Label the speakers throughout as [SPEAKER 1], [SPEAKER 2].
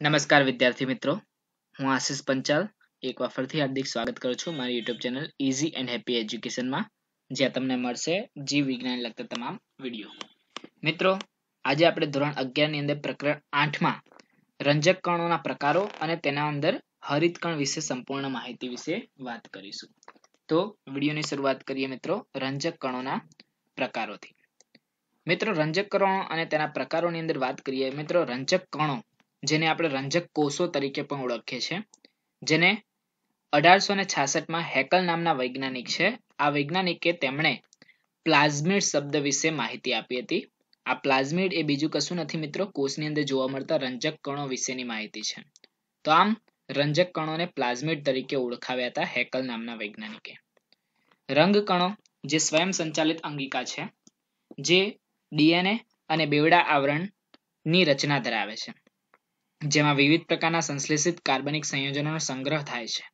[SPEAKER 1] નમસ્કાર વિદ્યાર્થી મિત્રો હું આશિષ પંચાલ એક વાર ફરીથી હાર્દિક સ્વાગત કરું છું મારી YouTube channel easy and happy એજ્યુકેશનમાં જ્યાં તમને મળશે જીવ વિજ્ઞાન લગતા તમામ વિડીયો મિત્રો આજે આપણે ધોરણ અગિયારની અંદર પ્રકરણ આઠમાં રંજક કણોના પ્રકારો અને તેના અંદર હરિત કણ વિશે સંપૂર્ણ માહિતી વિશે વાત કરીશું તો વિડીયોની શરૂઆત કરીએ મિત્રો રંજક કણોના પ્રકારોથી મિત્રો રંજક કણો અને તેના પ્રકારોની અંદર વાત કરીએ મિત્રો રંજક કણો જેને આપણે રંજક કોષો તરીકે પણ ઓળખીએ છીએ જેને અઢારસો ને છાસઠમાં હેકલ નામના વૈજ્ઞાનિક છે આ વૈજ્ઞાનિકે તેમણે પ્લાઝ્મિડ શબ્દ વિશે માહિતી આપી હતી આ પ્લાઝમિડ એ બીજું કશું નથી મિત્રો કોષની અંદર જોવા મળતા રંજક કણો વિશેની માહિતી છે તો આમ રંજક કણોને પ્લાઝમિડ તરીકે ઓળખાવ્યા હતા હેકલ નામના વૈજ્ઞાનિકે રંગ કણો જે સ્વયં સંચાલિત અંગિકા છે જે ડીએનએ અને બેવડા આવરણની રચના ધરાવે છે જેમાં વિવિધ પ્રકારના સંશ્લેષિત કાર્બનિક સંયોજનોનો સંગ્રહ થાય છે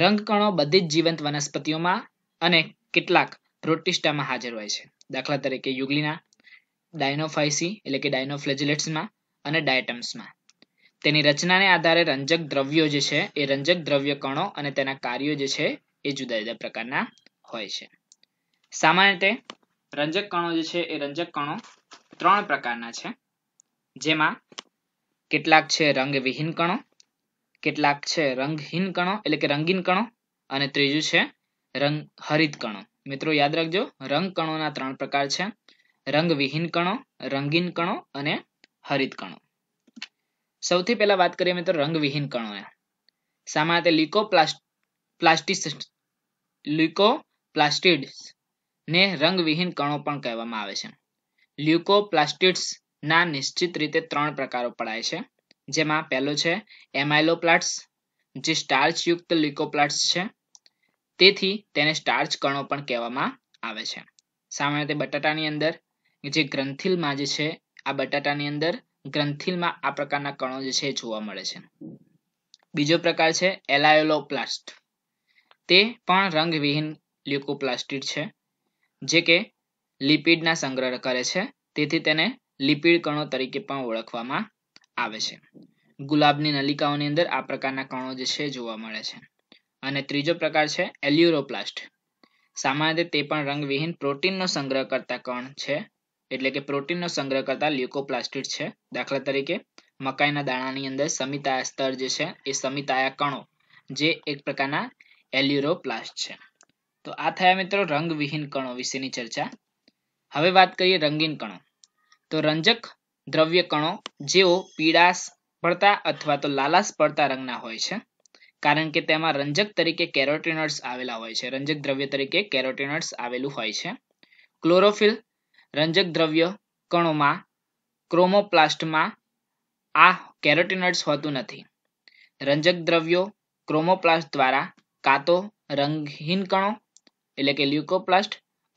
[SPEAKER 1] રંગકણો બધી જ જીવંત વનસ્પતિઓમાં અને કેટલાક પ્રોટિસ્ટામાં હાજર હોય છે દાખલા તરીકે યુગલીના ડાયનોફાઇસી એટલે કે ડાયનોફ્લેજેલેટ્સમાં અને ડાયટમ્સમાં તેની રચનાને આધારે રંજક દ્રવ્યો જે છે એ રંજક દ્રવ્ય કણો અને તેના કાર્યો જે છે એ જુદા જુદા પ્રકારના હોય છે સામાન્ય રીતે રંજક કણો જે છે એ રંજક કણો ત્રણ પ્રકારના છે જેમાં કેટલાક છે રંગવિહીન કણો કેટલાક છે રંગહીન કણો એટલે કે રંગીન કણો અને ત્રીજું છે રંગ હરિત કણો મિત્રો યાદ રાખજો રંગ કણોના ત્રણ પ્રકાર છે રંગવિહીન કણો રંગીન કણો અને હરિત કણો સૌથી પહેલા વાત કરીએ મિત્રો રંગવિહીન કણોની સામા તે લિકો પ્લાસ્ટિસ લ્યુકો પ્લાસ્ટિડ્સ ને રંગવિહીન કણો પણ કહેવામાં આવે છે લ્યુકો પ્લાસ્ટિડ્સ ના નિશ્ચિત રીતે ત્રણ પ્રકારો પડાય છે જેમાં પહેલો છે amyloplasty જે starch યુક્ત lycoplasty છે તેથી તેને સ્ટાર્ચ કણો પણ કહેવામાં આવે છે સામાન્ય રીતે બટાટાની અંદર જે ગ્રંથિલમાં જે છે આ બટાટાની અંદર ગ્રંથિલમાં આ પ્રકારના કણો જે છે જોવા મળે છે બીજો પ્રકાર છે એલાયોલોપ્લાસ્ટ તે પણ રંગવિહીન લ્યુકોપ્લાસ્ટિડ છે જે કે લિપિડના સંગ્રહ કરે છે તેથી તેને લિપિડ કણો તરીકે પણ ઓળખવામાં આવે છે ગુલાબની નલિકાઓની અંદર આ પ્રકારના કણો જે છે જોવા મળે છે અને ત્રીજો પ્રકાર છે એલ્યુરોપ્લાસ્ટ સામાન્ય રીતે તે પણ રંગવિહીન પ્રોટીનનો સંગ્રહ કરતા કણ છે એટલે કે પ્રોટીનનો સંગ્રહ કરતા લ્યુકોપ્લાસ્ટિડ છે દાખલા તરીકે મકાઈના દાણાની અંદર સમિતાયા સ્તર જે છે એ સમિતાયા કણો જે એક પ્રકારના એલ્યુરોપ્લાસ્ટ છે તો આ થયા મિત્રો રંગવિહીન કણો વિશેની ચર્ચા હવે વાત કરીએ રંગીન કણો તો રંજક દ્રવ્ય કણો જેઓ પીળાશ પડતા અથવા તો લાલાશ પડતા રંગના હોય છે કારણ કે તેમાં રંજક તરીકે carotenoids આવેલા હોય છે રંજક દ્રવ્ય તરીકે carotenoids આવેલું હોય છે ક્લોરોફિલ રંજક દ્રવ્ય કણોમાં ક્રોમોપ્લાસ્ટમાં આ carotenoids હોતું નથી રંજક દ્રવ્યો ક્રોમોપ્લાસ્ટ દ્વારા કાં તો રંગહીન કણો એટલે કે લ્યુકોપ્લાસ્ટ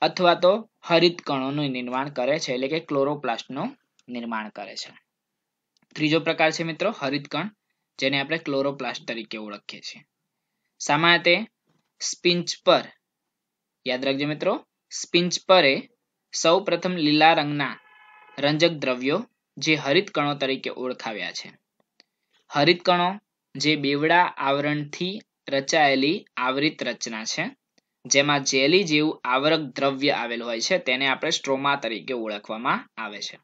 [SPEAKER 1] અથવા તો હરિત કણોનું નિર્માણ કરે છે એટલે કે chloroplast નિર્માણ કરે છે ત્રીજો પ્રકાર છે મિત્રો હરિત કણ જેને આપણે ક્લોરોપ્લાસ્ટ તરીકે ઓળખીએ છીએ સામાન્ય માટે સ્પિન્ચ પર યાદ રાખજો મિત્રો સ્પિન્ચ પર એ સૌ પ્રથમ લીલા રંગના રંજક દ્રવ્યો જે હરિત કણો તરીકે ઓળખાવ્યા છે હરિત કણો જે બેવડા આવરણથી રચાયેલી આવૃત રચના છે જેમાં જેલી જેવું આવરક દ્રવ્ય આવેલું હોય છે તેને આપણે સ્ટ્રોમા તરીકે ઓળખવામાં આવે છે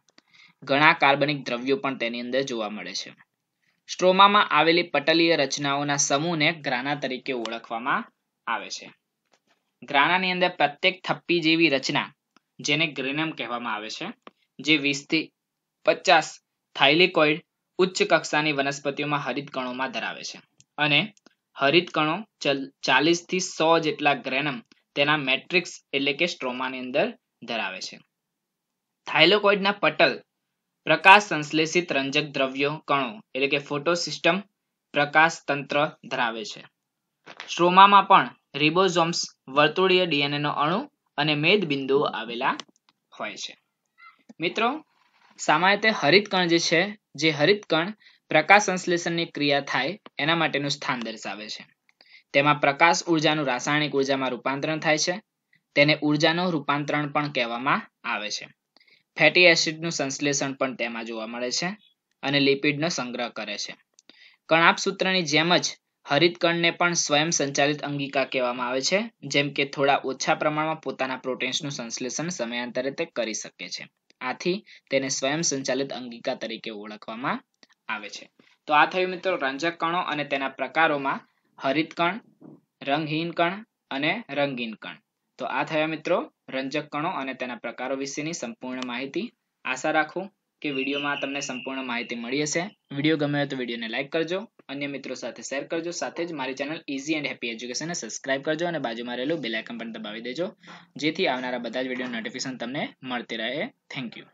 [SPEAKER 1] ઘણા કાર્બનિક દ્રવ્યો પણ તેની અંદર જોવા મળે છે સ્ટ્રોમામાં આવેલી પટલીય રચનાઓના સમૂહને ગ્રાના તરીકે ઓળખવામાં આવે છે ગ્રાનાની અંદર પ્રત્યેક થપ્પી જેવી રચના જેને ગ્રેનમ કહેવામાં આવે છે જે વીસથી પચાસ થાઇલિકોઇડ ઉચ્ચ કક્ષાની વનસ્પતિઓમાં હરિતકણોમાં ધરાવે છે અને હરિતકણો ચાલીસ થી સો જેટલા ગ્રેનમ તેના matrix એટલે કે stroma અંદર ધરાવે છે થાઈલેકોઈડ પટલ પ્રકાશ સંશ્લેષિત રંજક દ્રવ્યો કણો એટલે કે photo પ્રકાશ તંત્ર ધરાવે છે સ્ટ્રોમામાં પણ રિબોઝોમ્સ વર્તુળીય DNA અણુ અને મેદબિંદુઓ આવેલા હોય છે મિત્રો સામાન્ય રીતે હરિતકણ જે છે જે હરિતકણ પ્રકાશ સંશ્લેષણની ક્રિયા થાય એના માટેનું સ્થાન દર્શાવે છે તેમાં પ્રકાશ ઉર્જાનું રાસાયણિક ઉર્જામાં રૂપાંતરણ થાય છે તેને ઉર્જાનું રૂપાંતરણ પણ કહેવામાં આવે છે ફેટી એસિડનું સંશ્લેષણ પણ તેમાં જોવા મળે છે અને લિપિડનો સંગ્રહ કરે છે કણાપ સૂત્રની જેમ જ હરિત કણને પણ સ્વયં સંચાલિત અંગિકા કહેવામાં આવે છે જેમ કે થોડા ઓછા પ્રમાણમાં પોતાના પ્રોટીન્સનું સંશ્લેષણ સમયાંતરે તે કરી શકે છે આથી તેને સ્વયં સંચાલિત અંગિકા તરીકે ઓળખવામાં આવે છે તો આ થયું મિત્રો રંજક કણો અને તેના પ્રકારોમાં હરિત કણ રંગહીન કણ અને રંગીન કણ તો આ થયા મિત્રો રંજક કણો અને તેના પ્રકારો વિશેની સંપૂર્ણ માહિતી આશા રાખું કે વિડીયોમાં તમને સંપૂર્ણ માહિતી મળી હશે વિડીયો ગમે તો વિડીયોને લાઇક કરજો અન્ય મિત્રો સાથે શેર કરજો સાથે જ મારી ચેનલ ઇઝી એન્ડ હેપી એજ્યુકેશનને સબસ્ક્રાઇબ કરજો અને બાજુમાં રહેલું બેલ આઇકન પણ દબાવી દેજો જેથી આવનારા બધા જ વિડીયો નોટિફિકેશન તમને મળતી રહે થેન્ક યુ